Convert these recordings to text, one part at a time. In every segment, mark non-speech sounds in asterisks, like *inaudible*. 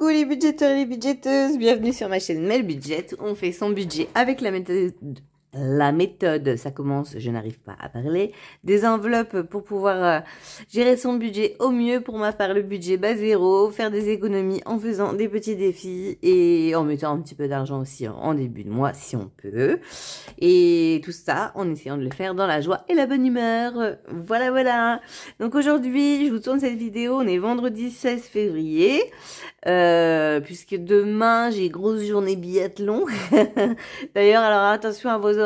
Coucou les budgeteurs et les budgeteuses, bienvenue sur ma chaîne Mel Budget. On fait son budget avec la méthode la méthode, ça commence, je n'arrive pas à parler, des enveloppes pour pouvoir euh, gérer son budget au mieux, pour ma part le budget bas zéro, faire des économies en faisant des petits défis et en mettant un petit peu d'argent aussi en début de mois si on peut. Et tout ça en essayant de le faire dans la joie et la bonne humeur. Voilà, voilà. Donc aujourd'hui, je vous tourne cette vidéo, on est vendredi 16 février. Euh, puisque demain j'ai grosse journée biathlon. *laughs* D'ailleurs, alors attention à vos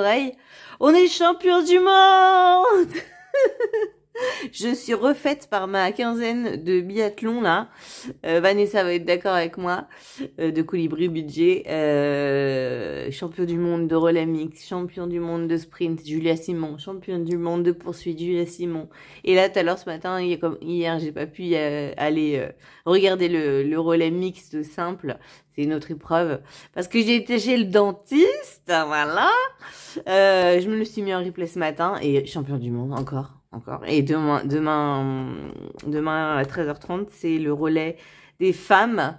on est champions du monde *laughs* *laughs* je suis refaite par ma quinzaine de biathlon là. Euh, Vanessa va être d'accord avec moi. Euh, de Colibri Budget, euh, champion du monde de relais mix, champion du monde de sprint, Julia Simon, champion du monde de poursuite, Julia Simon. Et là, tout à l'heure ce matin, comme hier, j'ai pas pu aller regarder le, le relais mixte simple c'est une autre épreuve parce que j'ai été chez le dentiste voilà je me le suis mis en replay ce matin et champion du monde encore encore. Et demain, demain, demain à 13h30, c'est le relais des femmes.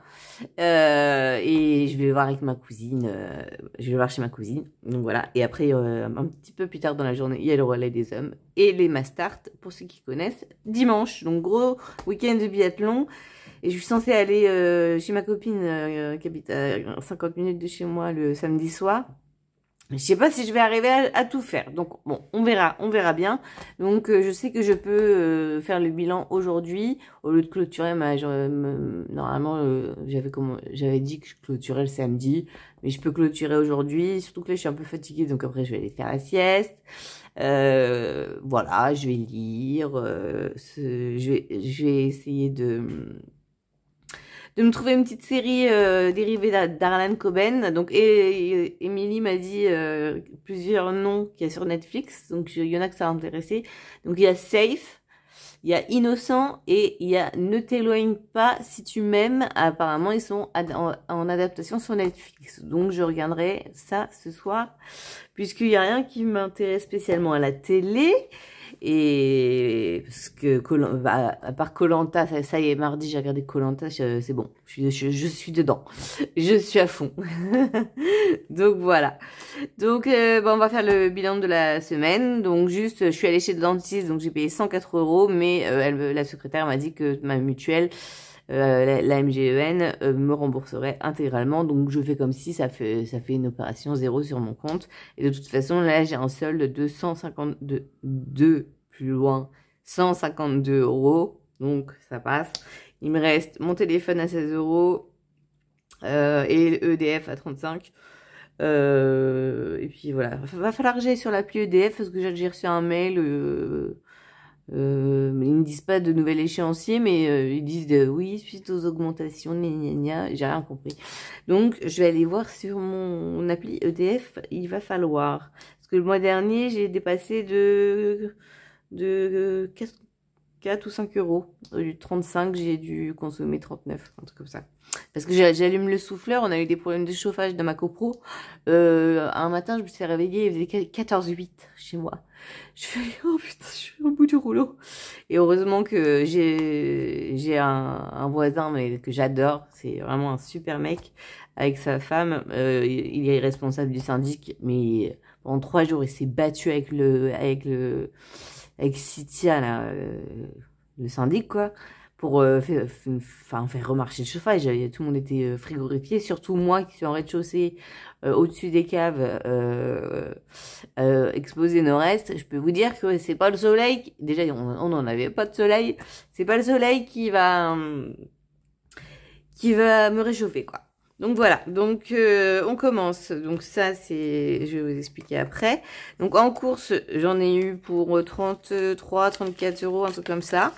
Euh, et je vais voir avec ma cousine. Euh, je vais voir chez ma cousine. Donc voilà. Et après, euh, un petit peu plus tard dans la journée, il y a le relais des hommes et les mastart pour ceux qui connaissent, dimanche. Donc gros week-end de biathlon. Et je suis censée aller chez ma copine qui habite à 50 minutes de chez moi le samedi soir. Je sais pas si je vais arriver à, tout faire. Donc bon, on verra, on verra bien. Donc euh, je sais que je peux euh, faire le bilan aujourd'hui au lieu de clôturer ma normalement euh, j'avais comment j'avais dit que je clôturais le samedi, mais je peux clôturer aujourd'hui, surtout que là je suis un peu fatiguée donc après je vais aller faire la sieste. voilà, je vais lire, je vais je vais essayer de de me trouver une petite série euh, dérivée d'Arlan Coben. Donc, et, Emily m'a dit euh, plusieurs noms qu'il y a sur Netflix. Donc, il y en a que ça a intéressé. Donc, il y a Safe, il y a Innocent et il y a Ne t'éloigne pas si tu m'aimes. Apparemment, ils sont en, en, adaptation sur Netflix. Donc, je regarderai ça ce soir puisqu'il n'y a rien qui m'intéresse spécialement à la télé. Et parce que bah, à part Colanta, ça, ça, y est, mardi j'ai regardé Colanta, c'est bon, je suis, dedans, je suis à fond. *laughs* Donc voilà. Donc euh, bah, on va faire le bilan de la semaine. Donc juste, je suis allée chez le dentiste, donc j'ai payé 104 euros, mais euh, la secrétaire m'a dit que ma mutuelle euh, la, la, MGEN euh, me rembourserait intégralement. Donc je fais comme si ça fait, ça fait une opération zéro sur mon compte. Et de toute façon, là, j'ai un solde de 152, plus loin, 152 euros. Donc ça passe. Il me reste mon téléphone à 16 euros euh, et EDF e à 35. Euh, et puis voilà, va falloir que j'aille sur l'appli EDF parce que j'ai reçu un mail euh, euh, ils ne disent pas de nouvel échéancier, mais euh, ils disent de, oui, suite aux augmentations, nia j'ai rien compris. Donc, je vais aller voir sur mon, appli EDF, il va falloir. Parce que le mois dernier, j'ai dépassé de, de 4, ou 5 euros. Au lieu de 35, j'ai dû consommer 39, un truc comme ça. Parce que j'allume le souffleur, on a eu des problèmes de chauffage dans ma copro. Euh, un matin, je me suis réveillée, il faisait 14-8 chez moi. Je suis oh putain, je suis au bout du rouleau. Et heureusement que j'ai un, voisin mais que j'adore, c'est vraiment un super mec. Avec sa femme, euh, il est responsable du syndic, mais pendant trois jours, il s'est battu avec le, avec le, avec Citia, euh, le syndic, quoi pour euh, faire, remarcher le chauffage. Tout le monde était euh, frigorifié, surtout moi qui suis en rez-de-chaussée, euh, au-dessus des caves, euh, euh exposé nord-est. Je peux vous dire que c'est pas le soleil. Déjà, on n'en avait pas de soleil. C'est pas le soleil qui va hum, qui va me réchauffer, quoi. Donc voilà, donc on commence. Donc ça, c'est, je vais vous expliquer après. Donc en course, j'en ai eu pour 33, 34 euros, un truc comme ça.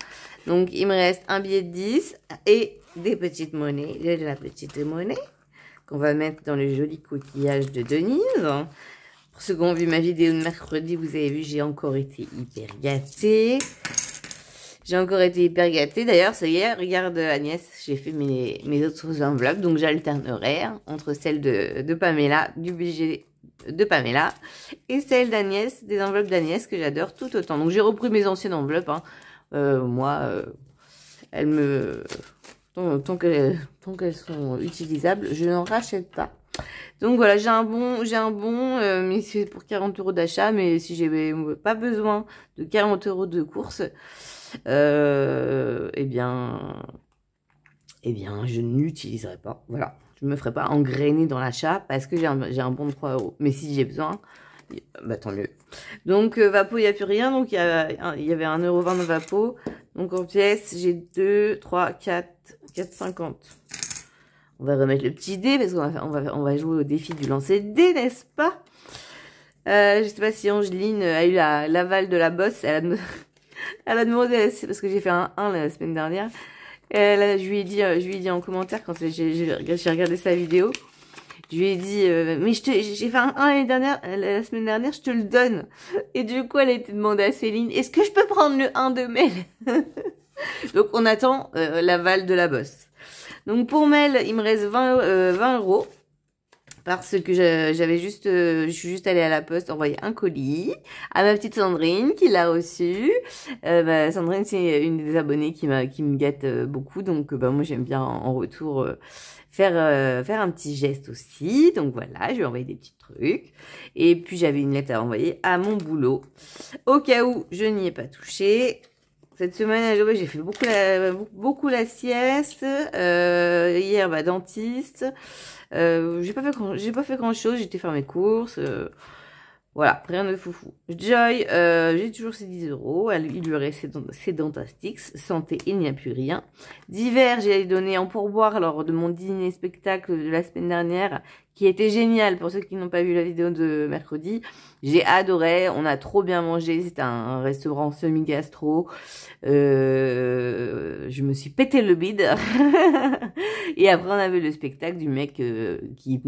Donc, il me reste un billet de 10 et des petites monnaies, de la petite monnaie qu'on va mettre dans le joli coquillage de Denise. Pour ceux qui ont vu ma vidéo de mercredi, vous avez vu, j'ai encore été hyper gâtée. J'ai encore été hyper gâtée. D'ailleurs, ça y est, regarde Agnès, j'ai fait mes, autres enveloppes. Donc, j'alternerai entre celle de, Pamela, du budget de Pamela, et celle d'Agnès, des enveloppes d'Agnès que j'adore tout autant. Donc, j'ai repris mes anciennes enveloppes. Hein. Euh, moi, euh, elles me... Tant, tant qu'elles sont utilisables, je n'en rachète pas. Donc voilà, j'ai un bon, j'ai un bon, euh, mais c'est pour 40 euros d'achat. Mais si j'ai pas besoin de 40 euros de course, euh, eh bien, eh bien, je n'utiliserai pas. Voilà, je me ferai pas engrainer dans l'achat parce que j'ai un, un, bon de 3 euros. Mais si j'ai besoin, bah tant mieux. Donc, euh, Vapo, il n'y a plus rien. Donc, il y, y avait 1,20€ de vapeau Donc, en pièces, j'ai 2, 3, 4, 4,50. On va remettre le petit dé parce qu'on va, on va, on va jouer au défi du lancer des dé, n'est-ce pas euh, Je sais pas si Angeline a eu l'aval de la bosse. Elle a, *laughs* elle a demandé, parce que j'ai fait un 1 la semaine dernière. Elle, je, lui ai dit, je lui ai dit en commentaire quand j'ai regardé sa vidéo. Je lui ai dit, euh, mais j'ai fait un, dernière, la semaine dernière, je te le donne. Et du coup, elle a été demandée à Céline, est-ce que je peux prendre le 1 de Mel *laughs* Donc, on attend euh, l'aval de la bosse. Donc, pour Mel, il me reste 20, 20 euh, euros parce que j'avais juste, euh, je suis juste allée à la poste envoyer un colis à ma petite Sandrine qui l'a reçu. Euh, bah, Sandrine, c'est une des abonnées qui m'a, qui me gâte euh, beaucoup, donc bah moi j'aime bien en retour faire faire un petit geste aussi. Donc voilà, je lui ai envoyé des petits trucs et puis j'avais une lettre à envoyer à mon boulot au cas où je n'y ai pas touché. Cette semaine, euh, j'ai fait beaucoup la, beaucoup la sieste. Euh, hier, bah, dentiste. Euh, j'ai pas fait grand, j'ai pas fait grand chose. J'étais faire mes courses. Euh, voilà, rien de foufou. Joy, euh, j'ai toujours ses 10 euros. il lui reste ses, ses Santé, il n'y a plus rien. D'hiver, j'ai donné en pourboire lors de mon dîner spectacle de la semaine dernière, qui était génial pour ceux qui n'ont pas vu la vidéo de mercredi. J'ai adoré, on a trop bien mangé, c'était un restaurant semi-gastro. Euh, je me suis pété le bide. *laughs* et après on avait le spectacle du mec euh, qui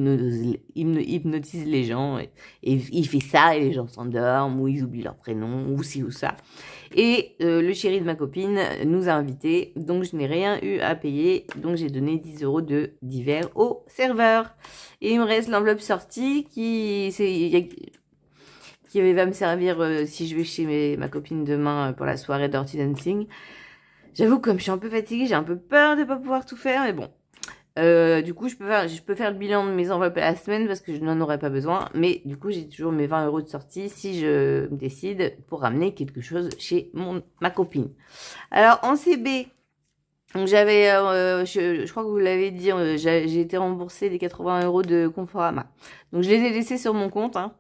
hypnotise, les gens et, il fait ça et les gens s'endorment ou ils oublient leur prénom ou si ou ça. Et euh, le chéri de ma copine nous a invités, donc je n'ai rien eu à payer. Donc j'ai donné 10 euros de divers au serveur. Et il me reste l'enveloppe sortie qui, qui va me servir euh, si je vais chez ma copine demain euh, pour la soirée Dirty Dancing. J'avoue, comme je suis un peu fatiguée, j'ai un peu peur de ne pas pouvoir tout faire, mais bon, euh, du coup, je peux, faire, je peux faire le bilan de mes enveloppes à la semaine parce que je n'en aurais pas besoin. Mais du coup, j'ai toujours mes 20 euros de sortie si je décide pour ramener quelque chose chez ma copine. Alors, en CB, donc j'avais, euh, je, crois que vous l'avez dit, euh, j'ai été remboursée des 80 euros de Conforama. Donc je les ai laissés sur mon compte. Hein.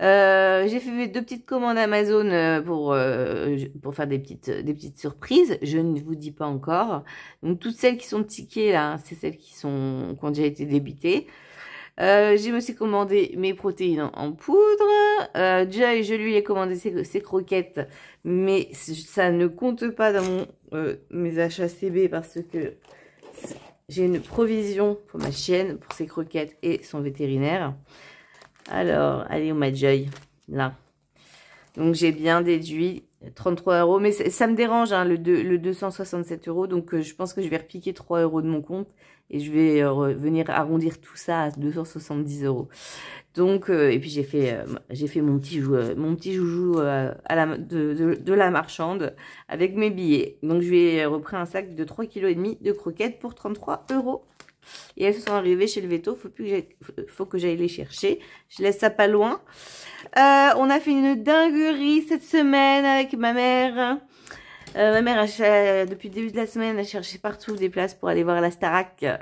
Euh, j'ai fait deux petites commandes Amazon euh, pour, euh, pour faire des petites, des petites surprises. Je ne vous dis pas encore. Donc, toutes celles qui sont tickées, là, hein, c'est celles qui, sont, qui ont déjà été débitées. Euh, j'ai aussi commandé mes protéines en, poudre. Euh, déjà je lui ai commandé ses, croquettes, mais ça ne compte pas dans mon, mes achats CB parce que j'ai une provision pour ma chienne, pour ses croquettes et son vétérinaire. Alors, allez, on m'a là. Donc, j'ai bien déduit 33 euros. Mais ça me dérange, hein, le, 267 euros. Donc, euh, je pense que je vais repiquer 3 euros de mon compte. Et je vais euh, venir arrondir tout ça à 270 euros. Donc, euh, et puis j'ai fait, fait mon petit, mon petit joujou à de, la marchande avec mes billets. Donc, je vais ai repris un sac de 3,5 kg de croquettes pour 33 euros. Et elles sont arrivées chez le veto. Faut, que faut que j'aille les chercher. Je laisse ça pas loin. Euh, on a fait une dinguerie cette semaine avec ma mère. Euh, ma mère, a, depuis le début de la semaine, a cherché partout des places pour aller voir la Starac euh,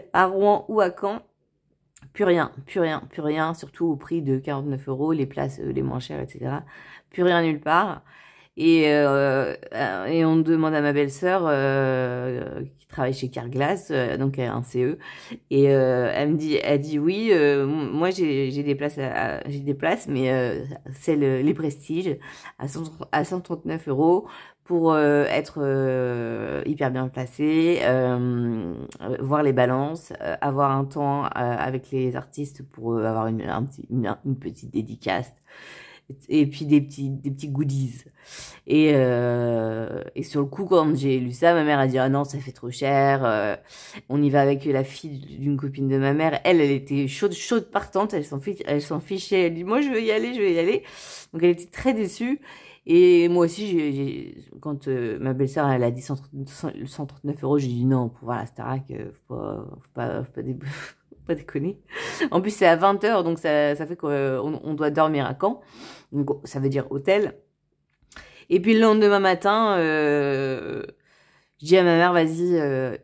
*laughs* à Rouen ou à Caen. Plus rien, plus rien, plus rien, surtout au prix de 49 euros, les places les moins chères, etc. Plus rien nulle part. Et, euh, et on demande à ma belle-sœur, euh, qui travaille chez Carglass, euh, donc un CE, et euh, elle me dit, elle dit oui, moi j'ai des places, j'ai des places, mais c'est le, les prestiges à, 139 euros pour être hyper bien placé, voir les balances, avoir un temps avec les artistes pour avoir une, une, une petite dédicace et puis des petits, des petits goodies. Et, euh, et sur le coup, quand j'ai lu ça, ma mère a dit Ah non, ça fait trop cher. Euh, on y va avec la fille d'une copine de ma mère. Elle, elle était chaude, chaude partante. Elle s'en fichait. Elle s'en fichait. Elle dit Moi, je veux y aller, je veux y aller. Donc, elle était très déçue. Et moi aussi, j'ai quand euh, ma belle-sœur elle a dit 139 euros, j'ai dit non, pour voir la Starac, euh, faut pas, faut pas, pas déconner. En plus, c'est à 20h, donc ça, ça fait qu'on euh, on doit dormir à Caen. Donc, ça veut dire hôtel. Et puis, le lendemain matin, euh, je dis à ma mère, vas-y, euh,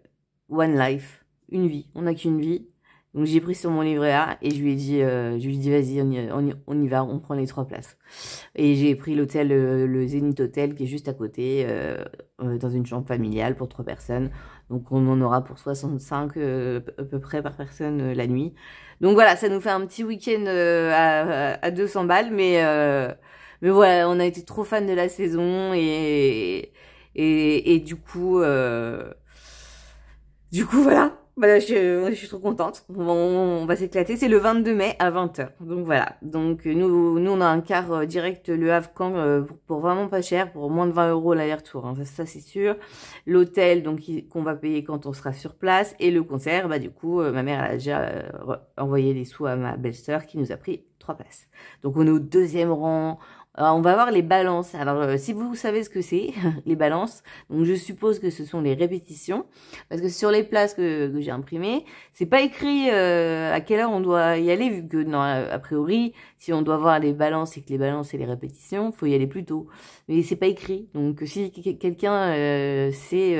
one life, une vie, on n'a qu'une vie. Donc, j'ai pris sur mon livret A et je lui ai dit, euh, je lui ai dit, vas-y, on y, va, on prend les trois places. Et j'ai pris l'hôtel, le Zénith Hôtel qui est juste à côté, dans une chambre familiale pour trois personnes. Donc on en aura pour 65 euh, à peu près par personne euh, la nuit. Donc voilà, ça nous fait un petit week-end euh, à, à, 200 balles, mais mais voilà, on a été trop fan de la saison et et, et du coup du coup voilà, bah, je, je, suis trop contente. On, va s'éclater. C'est le 22 mai à 20h. Donc voilà. Donc euh, nous, nous on a un quart euh, direct Le Havre euh, pour, vraiment pas cher, pour moins de 20 euros l'aller-retour. Hein. Ça, c'est sûr. L'hôtel donc qu'on va payer quand on sera sur place et le concert. Bah du coup, ma mère a déjà envoyé les sous à ma belle-sœur qui nous a pris trois places. Donc on est au deuxième rang on va voir les balances. Alors, euh, si vous savez ce que c'est, *laughs* les balances, donc je suppose que ce sont les répétitions, parce que sur les places que, j'ai imprimées, c'est pas écrit euh, à quelle heure on doit y aller, vu que non, euh, a priori, si on doit voir les balances et que les balances et les répétitions, faut y aller plus tôt. Mais c'est pas écrit. Donc, si quelqu'un euh, sait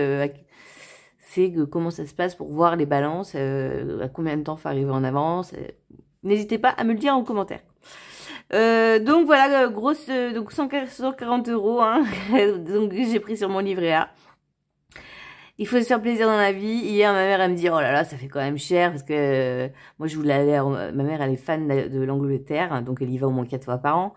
comment ça se passe pour voir les balances, à combien de temps faut arriver en avance. N'hésitez pas à me le dire en commentaire. Euh, donc voilà, euh, grosse, euh, donc 140 euros, hein, *laughs* donc j'ai pris sur mon livret A. Il faut se faire plaisir dans la vie. Hier, ma mère, elle me dit, oh là là, ça fait quand même cher, parce que euh, moi, je voulais aller, ma mère, elle est fan de l'Angleterre, hein, donc elle y va au moins quatre fois par an.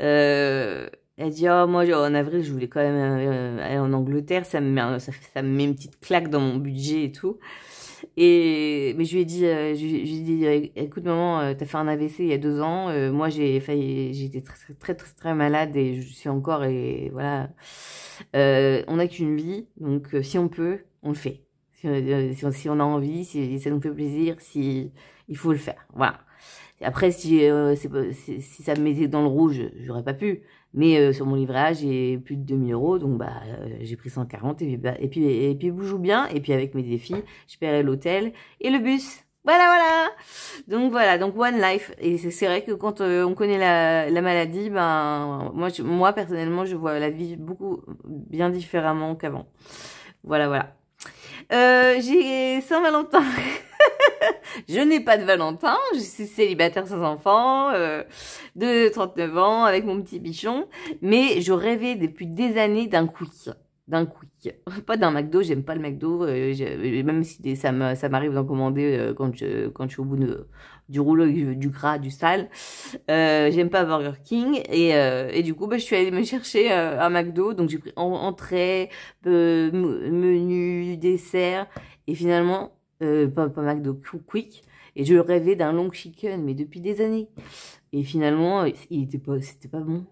Euh, elle dit, oh, moi, en avril, je voulais quand même aller en Angleterre, ça me ça me met une petite claque dans mon budget et tout. Et mais je lui ai dit, euh, je, lui dit, «Euh, écoute maman, euh, t'as fait un AVC il y a deux ans. Euh, moi j'ai failli, j'étais très, très très, très malade et je suis encore et voilà. on n'a qu'une vie, donc si on peut, on le fait. Si, on a envie, si, ça nous fait plaisir, si il faut le faire. Voilà. Après si, si ça me mettait dans le rouge, j'aurais pas pu. Mais euh, sur mon livrage, j'ai plus de 2000 euros, donc bah, euh, j'ai pris 140 bah, et puis, et puis, et puis bien. Et puis avec mes défis, je paierai l'hôtel et le bus. Voilà, voilà. Donc voilà, donc One Life. Et c'est vrai que quand euh, on connaît la, maladie, ben moi, moi personnellement, je vois la vie beaucoup bien différemment qu'avant. Voilà, voilà. j'ai Saint-Valentin. *laughs* *laughs* je n'ai pas de Valentin, je suis célibataire sans enfant, euh, de 39 ans, avec mon petit bichon, mais je rêvais depuis des années d'un quick. D'un quick. *laughs* Pas d'un McDo, j'aime pas le McDo, euh, euh, même si ça m'arrive d'en commander quand, je, quand suis au bout du rouleau, du gras, du sale. j'aime pas Burger King. Et, du coup, bah, je suis allée me chercher un McDo. Donc j'ai pris entrée, menu, dessert. Et finalement, euh, pas, pas McDo, Quick. Et je rêvais d'un long chicken, mais depuis des années. Et finalement, il était pas, c'était pas bon.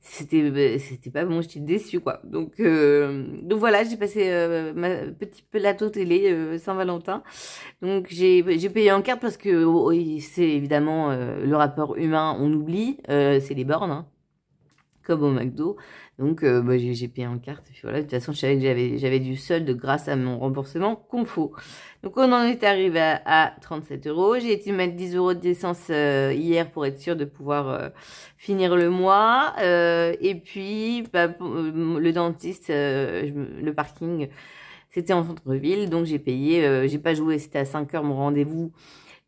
C'était, bah, c'était pas bon, j'étais déçue, quoi. Donc, euh, donc voilà, j'ai passé euh, ma petite plateau télé euh, Saint-Valentin. Donc j'ai, j'ai payé en carte parce que oh, c'est évidemment le rapport humain, on oublie, c'est les bornes. Hein. *laughs* comme au McDo. Donc, euh, bah, j'ai payé en carte. voilà, de toute façon, je savais que j'avais du solde grâce à mon remboursement Confo. Donc, on en est arrivé à, 37 euros. J'ai été mettre 10 euros d'essence euh, hier pour être sûr de pouvoir euh, finir le mois. et puis, bah, le dentiste, le parking, c'était en centre-ville. Donc, j'ai payé. j'ai pas joué, c'était à 5 heures mon rendez-vous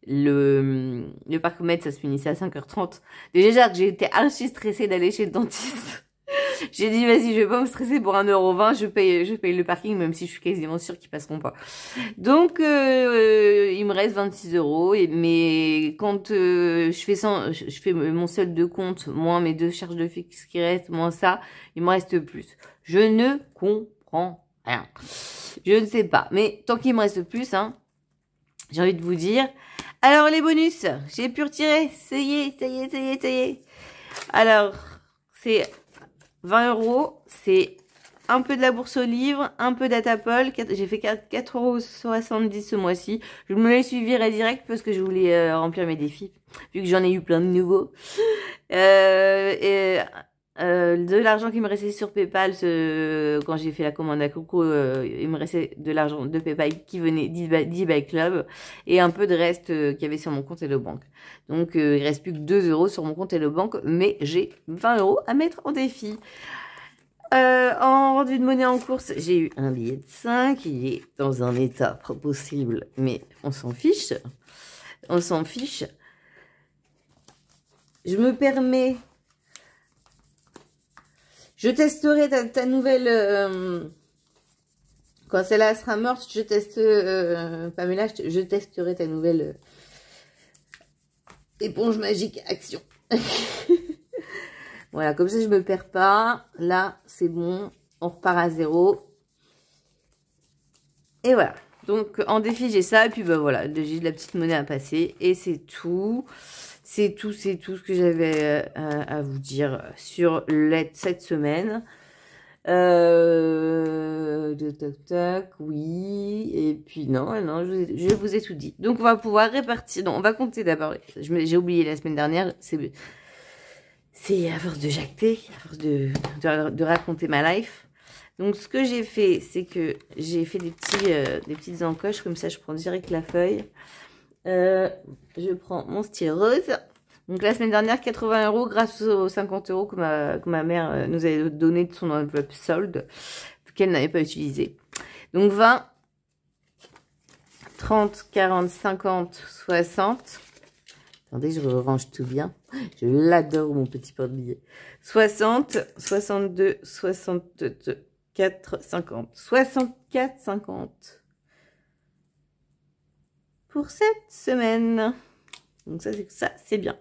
le, le parc Med, ça se finissait à 5h30. Déjà que j'étais archi stressée d'aller chez le dentiste. *laughs* j'ai dit, vas-y, je vais pas me stresser pour 1,20€, je paye, je paye le parking, même si je suis quasiment sûre qu'ils passeront pas. Donc, euh, euh, il me reste 26€. euros, mais quand euh, je fais sans, je fais mon seul de compte, moins mes deux charges de fixe qui restent, moins ça, il me reste plus. Je ne comprends rien. Je ne sais pas. Mais tant qu'il me reste plus, hein, j'ai envie de vous dire, alors, les bonus, j'ai pu retirer. Ça y est, ça y est, ça y est, ça y est. Alors, c'est 20 euros. C'est un peu de la bourse au livre, un peu d'Atapol. J'ai fait 4,70 euros ce mois-ci. Je me les suivirai direct parce que je voulais euh, remplir mes défis, vu que j'en ai eu plein de nouveaux. Euh, et euh, de l'argent qui me restait sur PayPal, ce, quand j'ai fait la commande à Coco, euh, il me restait de l'argent de PayPal qui venait d'eBay Club et un peu de reste qui euh, qu'il y avait sur mon compte et le banque. Donc il reste plus que 2 euros sur mon compte et le banque, mais j'ai 20 euros à mettre en défi. en rendu de monnaie en course, j'ai eu un billet de 5, il est dans un état possible, mais on s'en fiche. On s'en fiche. Je me permets je testerai ta, nouvelle... Euh, quand celle-là sera morte, je teste... pas euh, Pamela, là je, testerai ta nouvelle euh, éponge magique action. *laughs* voilà, comme ça, je me perds pas. Là, c'est bon. On repart à zéro. Et voilà. Donc, en défi, j'ai ça. Et puis, ben voilà, j'ai de la petite monnaie à passer. Et c'est tout. C'est tout, c'est tout ce que j'avais euh, à, vous dire sur l'aide cette semaine. Euh, oui. Et puis non, non, je vous, ai, tout dit. Donc on va pouvoir répartir. Non, on va compter d'abord. J'ai oublié la semaine dernière. C'est à force de jacter, à force de, raconter ma life. Donc ce que j'ai fait, c'est que j'ai fait des, petits, euh, des petites encoches, comme ça je prends direct la feuille. Euh, je prends mon style rose. Donc la semaine dernière, 80 euros grâce aux 50 euros que ma, que ma mère euh, nous avait donné de son enveloppe solde qu'elle n'avait pas utilisé. Donc 20, 30, 40, 50, 60. Attendez, je range tout bien. Je l'adore, mon petit porte-billet. 60, 62, 62, 4, 50. 64, 50 pour cette semaine. Donc ça, c'est ça, c'est bien.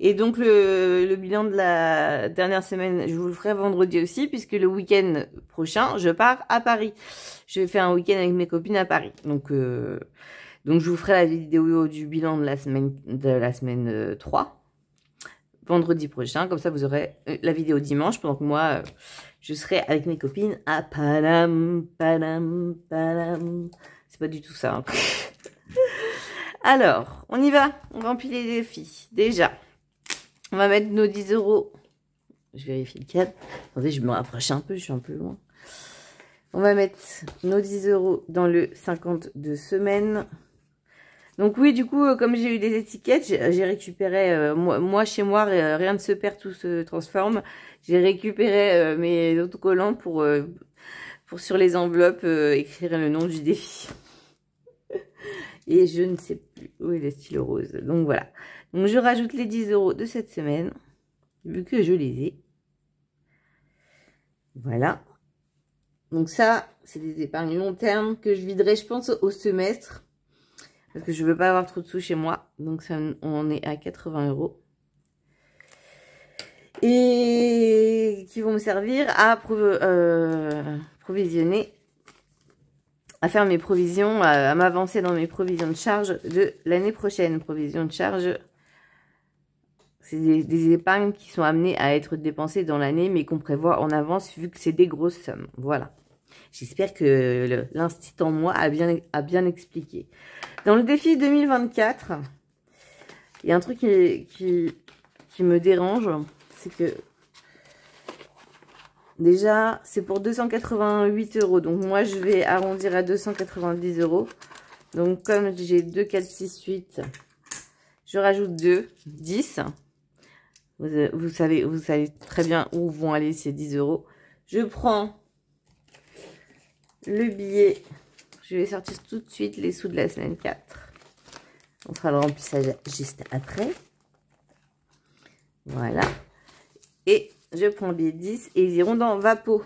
Et donc le, bilan de la dernière semaine, je vous le ferai vendredi aussi, puisque le week-end prochain, je pars à Paris. Je vais faire un week-end avec mes copines à Paris. Donc, euh, donc je vous ferai la vidéo du bilan de la semaine, de la semaine 3, euh, vendredi prochain. Comme ça, vous aurez euh, la vidéo dimanche, pendant que moi, je serai avec mes copines à palam palam palam. C'est pas du tout ça. Hein. Alors, on y va. On remplit les défis. Déjà, on va mettre nos 10 euros. Je vérifie le cadre. Attendez, je me rapproche un peu, je suis un peu loin. On va mettre nos 10 euros dans le 52 semaines. Donc oui, du coup, euh, comme j'ai eu des étiquettes, j'ai récupéré, euh, moi, chez moi, euh, rien ne se perd, tout se transforme. J'ai récupéré mes autocollants pour, pour sur les enveloppes écrire le nom du défi. Et je ne sais plus où est le stylo rose. Donc voilà. Donc je rajoute les 10 euros de cette semaine, vu que je les ai. Voilà. Donc ça, c'est des épargnes long terme que je viderai, je pense, au semestre. Parce que je ne veux pas avoir trop de sous chez moi. Donc ça, on est à 80 euros. Et qui vont me servir à euh, provisionner à faire mes provisions, à, m'avancer dans mes provisions de charge de l'année prochaine. Provisions de charge, c'est des, épargnes qui sont amenées à être dépensées dans l'année, mais qu'on prévoit en avance vu que c'est des grosses sommes. Voilà. J'espère que l'instit en moi a bien, a bien expliqué. Dans le défi 2024, il y a un truc qui, qui me dérange, c'est que Déjà, c'est pour 288 euros. Donc, moi, je vais arrondir à 290 euros. Donc, comme j'ai 2, 4, 6, 8, je rajoute 2, 10. Euh, vous, savez, vous savez très bien où vont aller ces 10 euros. Je prends le billet. Je vais sortir tout de suite les sous de la semaine 4. On fera le remplissage juste après. Voilà. Et je prends les 10 et ils iront dans Vapo.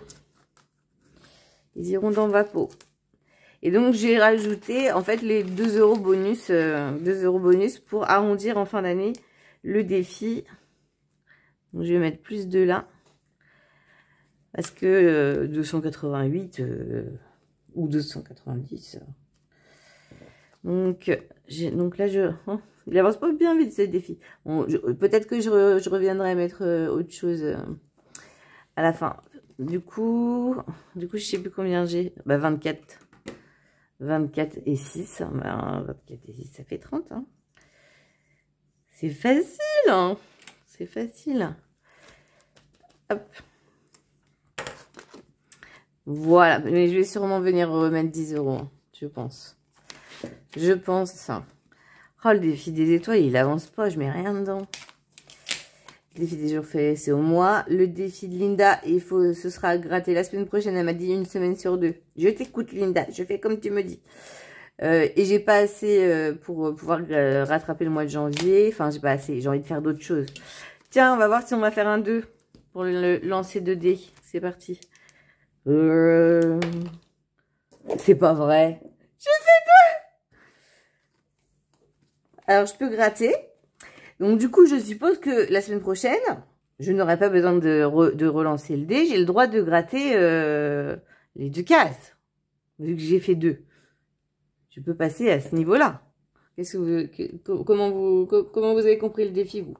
Ils iront dans Vapo. Et donc, j'ai rajouté, en fait, les 2 euros bonus, euh, euros bonus pour arrondir en fin d'année le défi. Donc, je vais mettre plus de là. Parce que 288 euh, euh, ou 290. Donc, donc là, je... Hein. Il avance pas bien vite ce défi. Peut-être que je, je, reviendrai mettre euh, autre chose euh, à la fin. Du coup, du coup, je sais plus combien j'ai. 24. Bah, 24 et 6. 24 hein. bah, et 6, ça fait 30. Hein. C'est facile. Hein. C'est facile. Voilà. Mais je vais sûrement venir remettre 10 euros, je pense. Je pense ça. Oh, le défi des étoiles, il avance pas, je mets rien dedans. Le défi des jours fait, c'est au mois. Le défi de Linda, il faut, ce sera gratter la semaine prochaine. Elle m'a dit une semaine sur deux. Je t'écoute, Linda. Je fais comme tu me dis. Euh, et j'ai pas assez euh, pour euh, pouvoir rattraper le mois de janvier. Enfin, j'ai pas assez. J'ai envie de faire d'autres choses. Tiens, on va voir si on va faire un 2 pour le, lancer 2 d C'est parti. C'est pas vrai. Je sais pas. Alors, je peux gratter. Donc, du coup, je suppose que la semaine prochaine, je n'aurai pas besoin de, relancer le dé. J'ai le droit de gratter euh, les deux cases, vu que j'ai fait deux. Je peux passer à ce niveau-là. que comment, vous, avez compris le défi, vous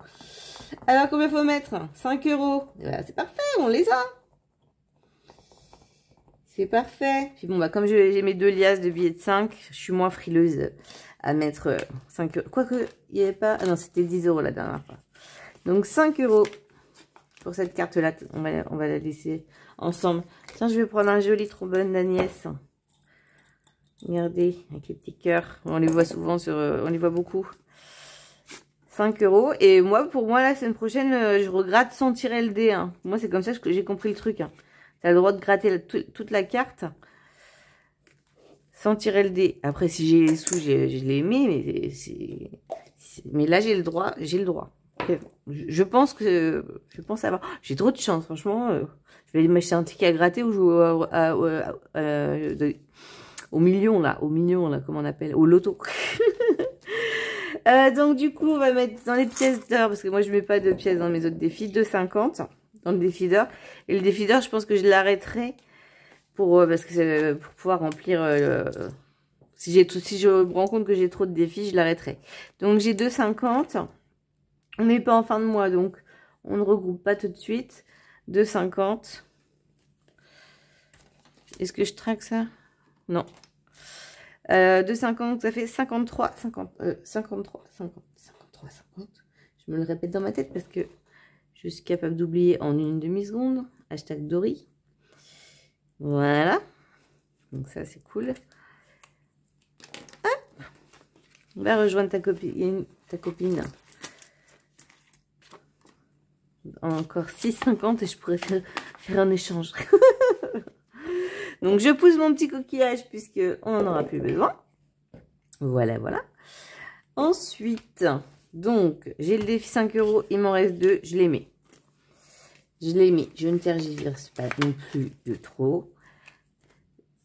Alors, combien faut mettre 5 euros. c'est parfait, on les a. C'est parfait. Puis bon, bah, comme j'ai mes deux liasses de billets de 5, je suis moins frileuse à mettre 5 euh, euros. Quoique, il n'y avait pas... Ah non, c'était 10 euros la dernière fois. Donc 5 euros pour cette carte-là. On va, la laisser ensemble. Tiens, je vais prendre un joli trombone d'Agnès. Regardez, avec les petits cœurs. On les voit souvent sur... Euh, on les voit beaucoup. 5 euros. Et moi, pour moi, la semaine prochaine, euh, je regrette sans tirer le dé. Hein. Moi, c'est comme ça que j'ai compris le truc. Hein. Tu as le droit de gratter toute la carte. Sans tirer le dé. Après, si j'ai les sous, je les mets, mais c'est... Mais là, j'ai le droit, j'ai le droit. Je pense que je pense avoir. J'ai trop de chance, franchement. Euh, je vais m'acheter un ticket à gratter ou jouer au, au million là, au million là, comment on appelle, au loto. *laughs* Euh, donc du coup, on va mettre dans les pièces d'or parce que moi je mets pas de pièces dans mes autres défis, 2,50 dans le défi Et le défi je pense que je l'arrêterai pour, euh, parce que euh, pour pouvoir remplir euh, si, j'ai si je me rends compte que j'ai trop de défis, je l'arrêterai. Donc j'ai 2,50. On n'est pas en fin de mois, donc on ne regroupe pas tout de suite. 2,50. Est-ce que je traque ça Non. 2,50, ça fait 53, 50, 53, 50, 53, 50. Je me le répète dans ma tête parce que je suis capable d'oublier en une demi-seconde. Hashtag Dory. Voilà. Donc ça, c'est cool. on Va rejoindre ta copine. Ta copine. Encore 6,50 et je pourrais faire, un échange. *laughs* Donc je pousse mon petit coquillage puisque on n'en aura plus besoin. Voilà, voilà. Ensuite, donc, j'ai le défi 5 euros, il m'en reste 2, je les mets. Je l'ai mis. Je ne tergiverse pas non plus de trop.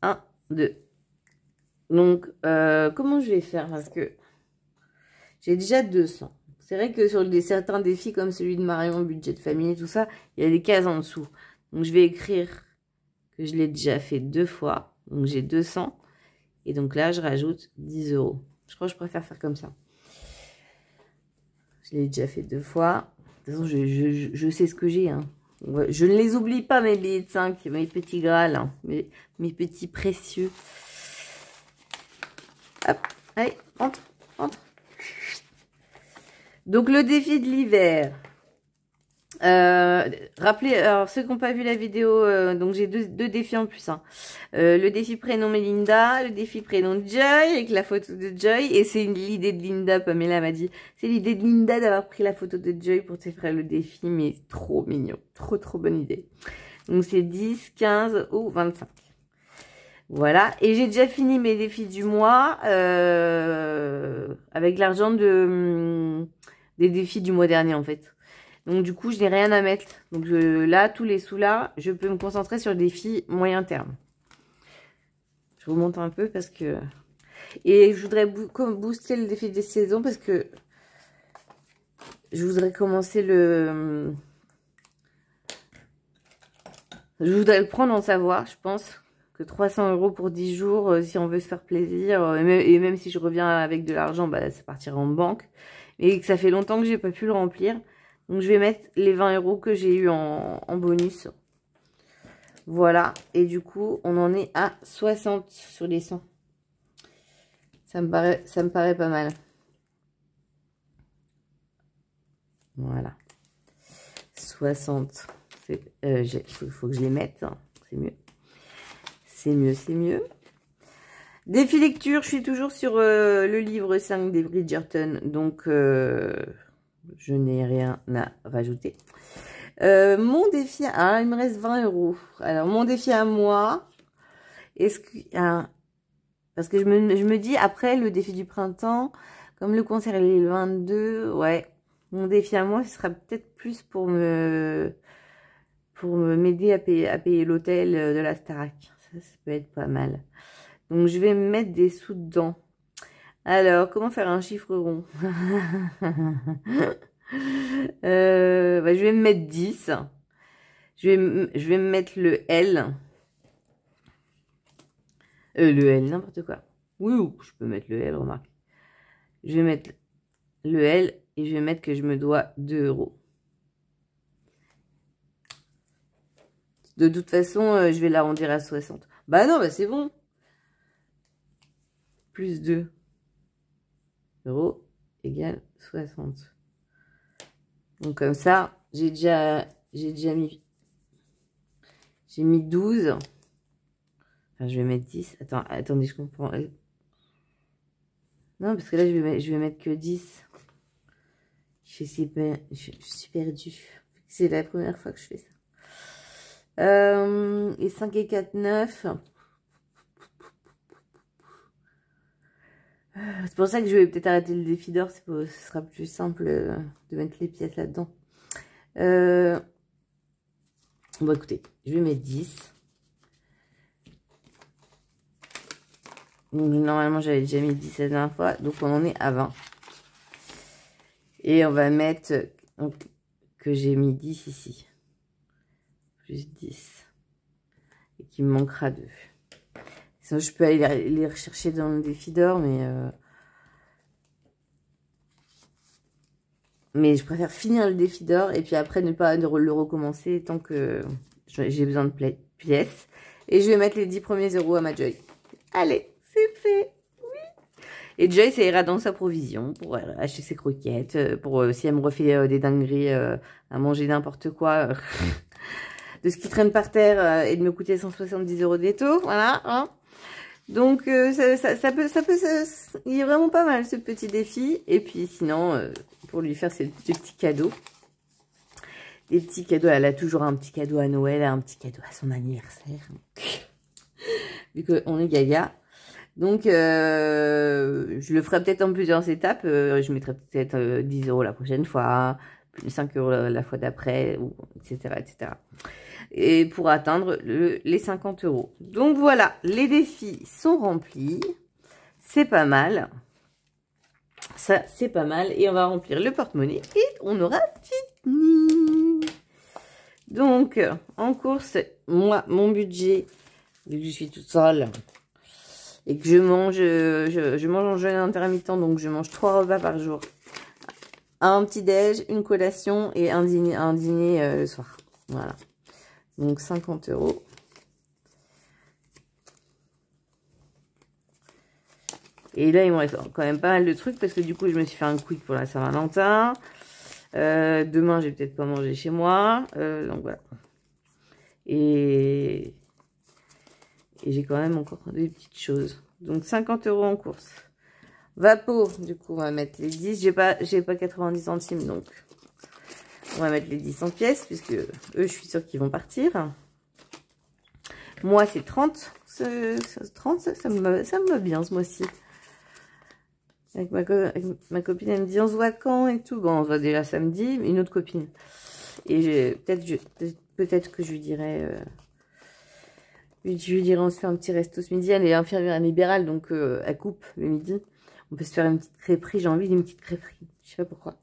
1, 2. Donc, euh, comment je vais faire Parce que j'ai déjà 200. C'est vrai que sur certains défis comme celui de Marion, budget de famille, tout ça, il y a des cases en dessous. Donc, je vais écrire que je l'ai déjà fait deux fois. Donc, j'ai 200. Et donc là, je rajoute 10 euros. Je crois que je préfère faire comme ça. Je l'ai déjà fait deux fois. De toute façon, je, je sais ce que j'ai. Hein. Je ne les oublie pas, mes billets 5, mes petits grâles, hein, mes, mes, petits précieux. Hop, allez, entre, entre. Donc, le défi de l'hiver. Euh, rappelez, alors ceux qui n'ont pas vu la vidéo, euh, donc j'ai deux, défis en plus. Hein. Euh, le défi prénom Melinda, le défi prénom Joy avec la photo de Joy. Et c'est l'idée de Linda, Pamela m'a dit. C'est l'idée de Linda d'avoir pris la photo de Joy pour te faire le défi, mais trop mignon. Trop trop bonne idée. Donc c'est 10, 15 ou 25. Voilà, et j'ai déjà fini mes défis du mois euh, avec l'argent de, hum, des défis du mois dernier en fait. Donc du coup, je n'ai rien à mettre. Donc là, tous les sous là, je peux me concentrer sur le défi moyen terme. Je vous montre un peu parce que... Et je voudrais booster le défi des saisons parce que je voudrais commencer le... Je voudrais le prendre en savoir, je pense. Que 300 euros pour 10 jours, euh, si on veut se faire plaisir. Euh, et, même, si je reviens avec de l'argent, bah, ça partira en banque. Et que ça fait longtemps que j'ai pas pu le remplir. Donc, je vais mettre les 20 euros que j'ai eu en, bonus. Voilà. Et du coup, on en est à 60 sur les 100. Ça me paraît, ça me paraît pas mal. Voilà. 60. Euh, il faut, que je les mette. Hein. C'est mieux. C'est mieux, c'est mieux. Défi lecture, je suis toujours sur euh, le livre 5 des Bridgerton. Donc... Euh, je n'ai rien à rajouter. Euh, mon défi, à, ah, il me reste 20 euros. Alors, mon défi à moi, est-ce que... Hein, parce que je me, dis, après le défi du printemps, comme le concert est le 22, ouais, mon défi à moi, ce sera peut-être plus pour me pour m'aider à payer, à payer l'hôtel euh, de la Starac. Ça, ça peut être pas mal. Donc, je vais me mettre des sous dedans. Alors, comment faire un chiffre rond *laughs* euh, bah, Je vais me mettre 10. Je vais, je vais me mettre le L. Euh, le L, n'importe quoi. Oui, je peux mettre le L, remarque. Je vais mettre le L et je vais mettre que je me dois 2 euros. De toute façon, euh, je vais l'arrondir à 60. Bah non, bah c'est bon. Plus 2 euros égale 60. Donc comme ça, j'ai déjà, j'ai déjà mis, j'ai mis 12. Enfin, je vais mettre 10. Attends, attendez, je comprends. Non, parce que là, je vais, mettre, je vais mettre que 10. Je suis, super, je suis perdue. C'est la première fois que je fais ça. Euh, et 5 et 4, 9. C'est pour ça que je vais peut-être arrêter le défi d'or. Ce sera plus simple euh, de mettre les pièces là-dedans. Euh, bon, écoutez, je vais mettre 10. normalement, j'avais déjà mis 10 la dernière fois. Donc, on en est à 20. Et on va mettre... que j'ai mis 10 ici. Plus 10. Et qu'il me manquera 2. Sinon, je peux aller les rechercher dans le défi d'or, mais... Euh, mais je préfère finir le défi d'or et puis après ne pas le recommencer tant que j'ai besoin de pièces. Et je vais mettre les 10 premiers euros à ma Joy. Allez, c'est fait Oui Et Joy, ça ira dans sa provision pour euh, acheter ses croquettes, euh, pour si elle me refait des dingueries à manger n'importe quoi, *laughs* de ce qui traîne par terre et de me coûter 170 euros de voilà, hein donc, euh, ça, ça, ça, peut, ça peut, il est vraiment pas mal ce petit défi. Et puis, sinon, euh, pour lui faire ses petits cadeaux, des petits cadeaux. Elle a toujours un petit cadeau à Noël, un petit cadeau à son anniversaire. *laughs* Vu qu'on est gaga. Donc, euh, je le ferai peut-être en plusieurs étapes. je mettrai peut-être 10 euros la prochaine fois. 5 euros la, fois d'après, etc., etc. Et pour atteindre les 50 euros. Donc voilà, les défis sont remplis. C'est pas mal. Ça, c'est pas mal. Et on va remplir le porte-monnaie et on aura fini. Donc, en course, moi, mon budget, vu que je suis toute seule et que je mange, je, je mange en jeûne intermittent, donc je mange trois repas par jour un petit déj, une collation et un dîner, un dîner euh, le soir. Voilà. Donc 50 euros. Et là, il me reste quand même pas mal de trucs parce que du coup, je me suis fait un quick pour la Saint-Valentin. Euh, demain, j'ai peut-être pas mangé chez moi. Euh, donc voilà. Et, et j'ai quand même encore des petites choses. Donc 50 euros en course. Vapo, du coup, on va mettre les 10. J'ai pas, j'ai pas 90 centimes, donc on va mettre les 10 en pièces, puisque eux, je suis sûre qu'ils vont partir. Moi, c'est 30. Ce, 30, ça, ça, me, va bien ce mois-ci. Avec, ma, copine, elle me dit on se voit quand et tout. Bon, on se voit déjà samedi, une autre copine. Et peut-être peut-être que je lui dirais... Euh, je lui dirais on se fait un petit resto ce midi. Elle est infirmière libérale, donc euh, elle coupe le midi on peut se faire une petite crêperie. J'ai envie d'une petite crêperie. Je sais pas pourquoi.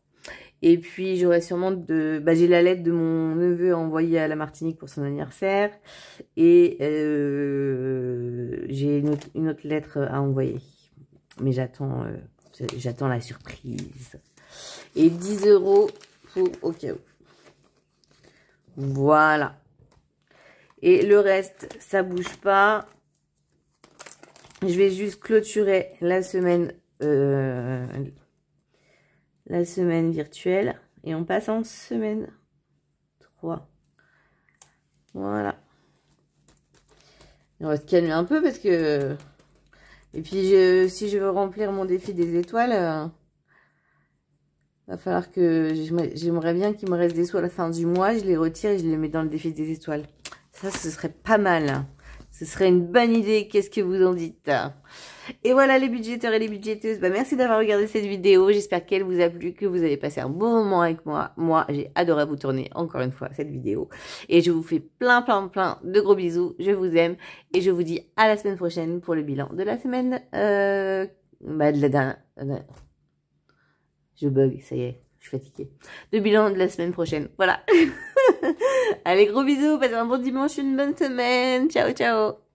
Et puis j'aurais sûrement de, bah, j'ai la lettre de mon neveu envoyée à la Martinique pour son anniversaire et euh, j'ai une, autre, lettre à envoyer. Mais j'attends, euh, j'attends la surprise. Et 10 euros pour au cas où. Voilà. Et le reste, ça bouge pas. Je vais juste clôturer la semaine euh, la semaine virtuelle. Et on passe en semaine 3. Voilà. on va se calmer un peu parce que... Et puis, si je veux remplir mon défi des étoiles, il euh, va falloir que... J'aimerais bien qu'il me reste des sous à la fin du mois. Je les retire et je les mets dans le défi des étoiles. Ça, ce serait pas mal. Ce serait une bonne idée, qu'est-ce que vous en dites hein. Et voilà les budgéteurs et les budgéteuses, bah, merci d'avoir regardé cette vidéo, j'espère qu'elle vous a plu, que vous avez passé un bon moment avec moi. Moi, j'ai adoré vous tourner encore une fois cette vidéo. Et je vous fais plein plein plein de gros bisous, je vous aime et je vous dis à la semaine prochaine pour le bilan de la semaine. Euh, bah, euh, je bug, ça y est. Je suis fatiguée. Le bilan de la semaine prochaine. Voilà. *laughs* Allez, gros bisous. Passez un bon dimanche, une bonne semaine. Ciao, ciao.